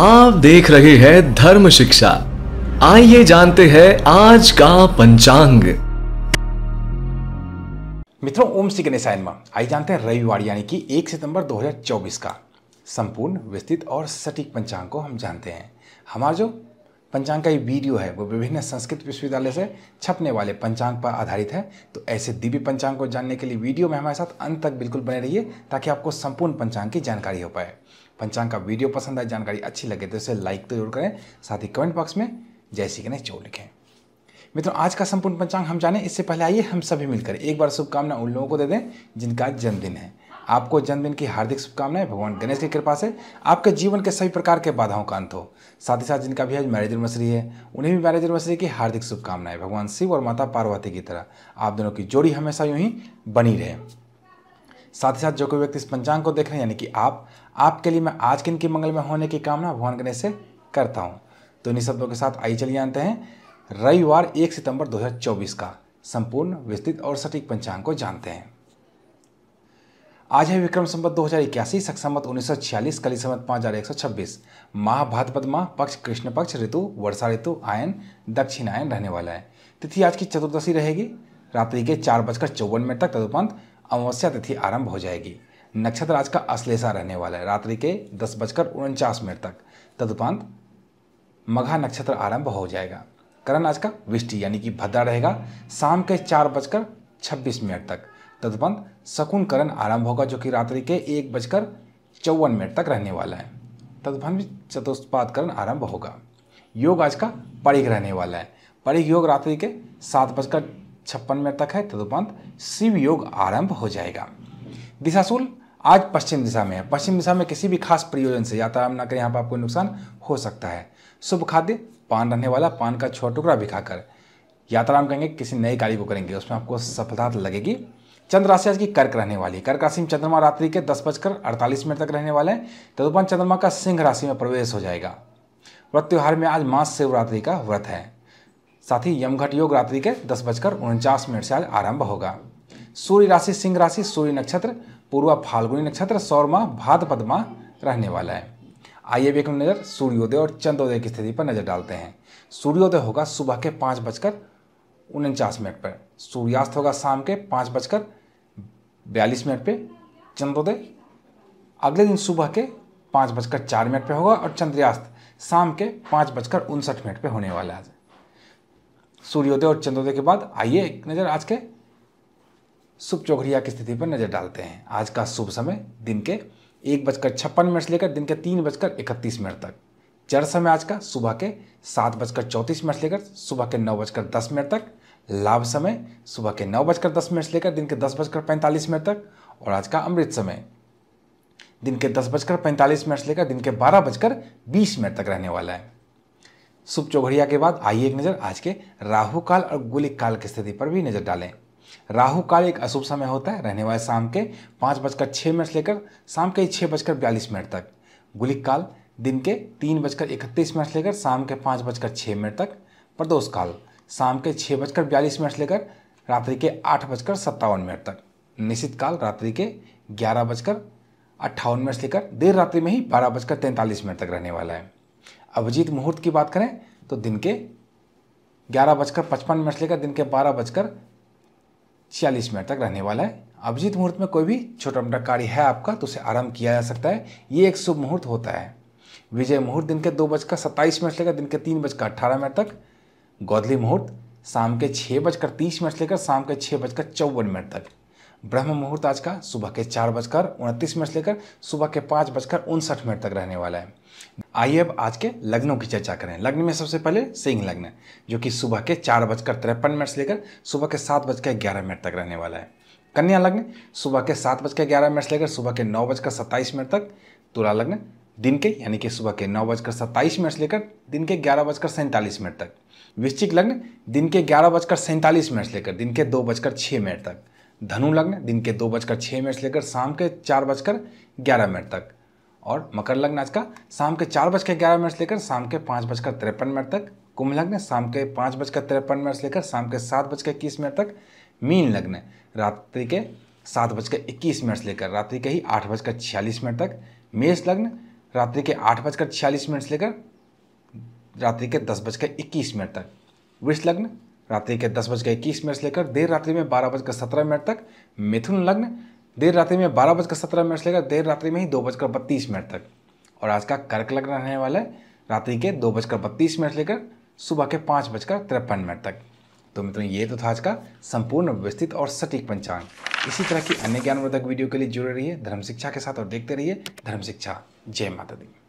आप देख रहे हैं धर्म शिक्षा आइए जानते हैं आज का पंचांग मित्रों ओम श्री गणेशाय आइए जानते हैं रविवार यानी कि 1 सितंबर 2024 का संपूर्ण विस्तृत और सटीक पंचांग को हम जानते हैं हमारा जो पंचांग का ये वीडियो है वो विभिन्न संस्कृत विश्वविद्यालय से छपने वाले पंचांग पर आधारित है तो ऐसे दिव्य पंचांग को जानने के लिए वीडियो में हमारे साथ अंत तक बिल्कुल बने रहिए ताकि आपको संपूर्ण पंचांग की जानकारी हो पाए पंचांग का वीडियो पसंद आए जानकारी अच्छी लगे तो इसे लाइक तो जरूर करें साथ ही कमेंट बॉक्स में जय श्री गणेश जरूर लिखें मित्रों आज का संपूर्ण पंचांग हम जाने इससे पहले आइए हम सभी मिलकर एक बार शुभकामना उन लोगों को दे दें जिनका जन्मदिन है आपको जन्मदिन की हार्दिक शुभकामनाएं भगवान गणेश की कृपा से आपके जीवन के सभी प्रकार के बाधाओं का अंत हो साथ ही साथ जिनका भी आज मैरिज एनिवर्सरी है उन्हें भी मैरिज एनिवर्सरी की हार्दिक शुभकामनाएं भगवान शिव और माता पार्वती की तरह आप दोनों की जोड़ी हमेशा यूं ही बनी रहे साथ ही साथ जो कोई व्यक्ति इस पंचांग को देख रहे हैं यानी कि आप आपके लिए मैं आज के मंगल में होने की कामना भगवान गणेश से करता हूँ तो इन्हीं शब्दों के साथ आई चलिए जानते हैं रविवार एक सितंबर दो का संपूर्ण विस्तृत और सटीक पंचांग को जानते हैं आज है विक्रम संबत दो हज़ार इक्यासी सक्समत उन्नीस सौ छियालीस कली संबत पाँच हज़ार एक सौ छब्बीस माह भाद्रपद माह पक्ष कृष्ण पक्ष ऋतु वर्षा ऋतु आयन दक्षिण आयन रहने वाला है तिथि आज की चतुर्दशी रहेगी रात्रि के चार बजकर चौवन मिनट तक तदुपंत अमावस्या तिथि आरंभ हो जाएगी नक्षत्र आज का अश्लेषा रहने वाला है रात्रि के दस बजकर उनचास मिनट तक तदुपरांत मघा नक्षत्र आरंभ हो जाएगा करण आज का विष्टि यानी कि भद्रा रहेगा शाम के चार बजकर छब्बीस मिनट तक तदुपांत शकुन करण आरंभ होगा जो कि रात्रि के एक बजकर चौवन मिनट तक रहने वाला है तदुपंत चतुष्पाद करण आरंभ होगा योग आज का परिघ रहने वाला है परिघ योग रात्रि के सात बजकर छप्पन में तक है तदुपंत शिव योग आरंभ हो जाएगा दिशाशूल आज पश्चिम दिशा में है पश्चिम दिशा में किसी भी खास प्रयोजन से यात्रा न करें यहाँ पर आपको नुकसान हो सकता है शुभ खाद्य पान रहने वाला पान का छोटा टुकड़ा भी खाकर यात्रा करेंगे किसी नए कार्य को करेंगे उसमें आपको सफलता लगेगी चंद्र राशि आज की कर्क रहने वाली कर्क राशि में चंद्रमा रात्रि के दस बजकर अड़तालीस मिनट तक रहने वाले हैं तदुपंत चंद्रमा का सिंह राशि में प्रवेश हो जाएगा व्रत त्यौहार में आज मास शिवरात्रि का व्रत है साथ ही यमघट योग रात्रि के दस बजकर उनचास मिनट से आज आरंभ होगा सूर्य राशि सिंह राशि सूर्य नक्षत्र पूर्वा फाल्गुनी नक्षत्र सौरमा भाद्रपद माह रहने वाला है आइए भी एक नज़र सूर्योदय और चंद्रोदय की स्थिति पर नज़र डालते हैं सूर्योदय होगा सुबह के पाँच बजकर उनचास मिनट पर सूर्यास्त होगा शाम के पाँच बजकर बयालीस मिनट पर चंद्रोदय अगले दिन सुबह के पाँच बजकर चार मिनट पर होगा और चंद्रयास्त शाम के पाँच बजकर उनसठ मिनट पर होने वाला है सूर्योदय और चंद्रोदय के बाद आइए एक नज़र आज के शुभ चौघड़िया की स्थिति पर नज़र डालते हैं आज का शुभ समय दिन के एक बजकर छप्पन मिनट से लेकर दिन के तीन बजकर इकतीस मिनट तक चर समय आज का सुबह के सात बजकर चौंतीस मिनट से लेकर सुबह के नौ बजकर दस मिनट तक लाभ समय सुबह के नौ बजकर दस मिनट से लेकर दिन के दस बजकर पैंतालीस मिनट तक और आज का अमृत समय दिन के दस बजकर पैंतालीस मिनट से लेकर दिन के बारह बजकर बीस मिनट तक रहने वाला है शुभ चौघड़िया के बाद आइए एक नज़र आज के राहु काल और गुलिक काल की स्थिति पर भी नज़र डालें राहु काल एक अशुभ समय होता है रहने वाले शाम के पाँच बजकर छः मिनट से लेकर शाम के छः बजकर बयालीस मिनट तक गुलिक काल दिन के तीन बजकर इकतीस मिनट से लेकर शाम के पाँच बजकर छः मिनट तक प्रदोष काल शाम के छः बजकर बयालीस मिनट से लेकर रात्रि के आठ बजकर सत्तावन मिनट तक निश्चित काल रात्रि के ग्यारह बजकर अट्ठावन मिनट से लेकर देर रात्रि में ही बारह बजकर तैंतालीस मिनट तक रहने वाला है अभिजीत मुहूर्त की बात करें तो दिन के ग्यारह बजकर पचपन मिनट लेकर दिन के बारह बजकर छियालीस मिनट तक रहने वाला है अभिजीत मुहूर्त में कोई भी छोटा मोटा कार्य है आपका तो उसे आरंभ किया जा सकता है ये एक शुभ मुहूर्त होता है विजय मुहूर्त दिन के दो बजकर सत्ताईस मिनट लेकर दिन के तीन बजकर अट्ठारह मिनट तक गौदली मुहूर्त शाम के छः बजकर तीस मिनट लेकर शाम के छः बजकर चौवन मिनट तक ब्रह्म मुहूर्त आज का सुबह के चार बजकर उनतीस मिनट से लेकर सुबह के पाँच बजकर उनसठ मिनट तक रहने वाला है आइए अब आज के लग्नों की चर्चा करें लग्न में सबसे पहले सिंह लग्न जो कि सुबह के चार बजकर तिरपन मिनट से लेकर सुबह के सात बजकर ग्यारह मिनट तक रहने वाला है कन्या लग्न सुबह के सात बजकर ग्यारह मिनट से लेकर सुबह के नौ बजकर सत्ताईस मिनट तक तुला लग्न दिन के यानी कि सुबह के नौ बजकर सत्ताईस मिनट से लेकर दिन के ग्यारह बजकर सैंतालीस मिनट तक वृश्चिक लग्न दिन के ग्यारह बजकर सैंतालीस मिनट से लेकर दिन के दो बजकर छः मिनट तक धनु लग्न दिन के दो बजकर छः मिनट से लेकर शाम के चार बजकर ग्यारह मिनट तक और मकर लग्न आज का शाम के चार बजकर ग्यारह मिनट से लेकर शाम के पाँच बजकर तिरपन मिनट तक कुंभ लग्न शाम के पाँच बजकर तिरपन मिनट से लेकर शाम के सात बजकर इक्कीस मिनट तक मीन लग्न रात्रि के सात बजकर इक्कीस मिनट से लेकर रात्रि के ही आठ बजकर छियालीस मिनट तक मेष लग्न रात्रि के आठ बजकर छियालीस मिनट से लेकर रात्रि के दस बजकर इक्कीस मिनट तक वृष लग्न रात्रि के दस बज के इक्कीस मिनट से लेकर देर रात्रि में बारह बजकर सत्रह मिनट तक मिथुन लग्न देर रात्रि में बारह बजकर सत्रह मिनट से लेकर देर रात्रि में ही दो बजकर बत्तीस मिनट तक और आज का कर्क लग्न रहने वाला है रात्रि के दो बजकर बत्तीस मिनट से लेकर सुबह के पाँच बजकर तिरपन मिनट तक तो मित्रों ये तो था आज का संपूर्ण विस्तृत और सटीक पंचांग इसी तरह की अन्य ज्ञानवर्धक वीडियो के लिए जुड़े रहिए धर्म शिक्षा के साथ और देखते रहिए धर्म शिक्षा जय माता दी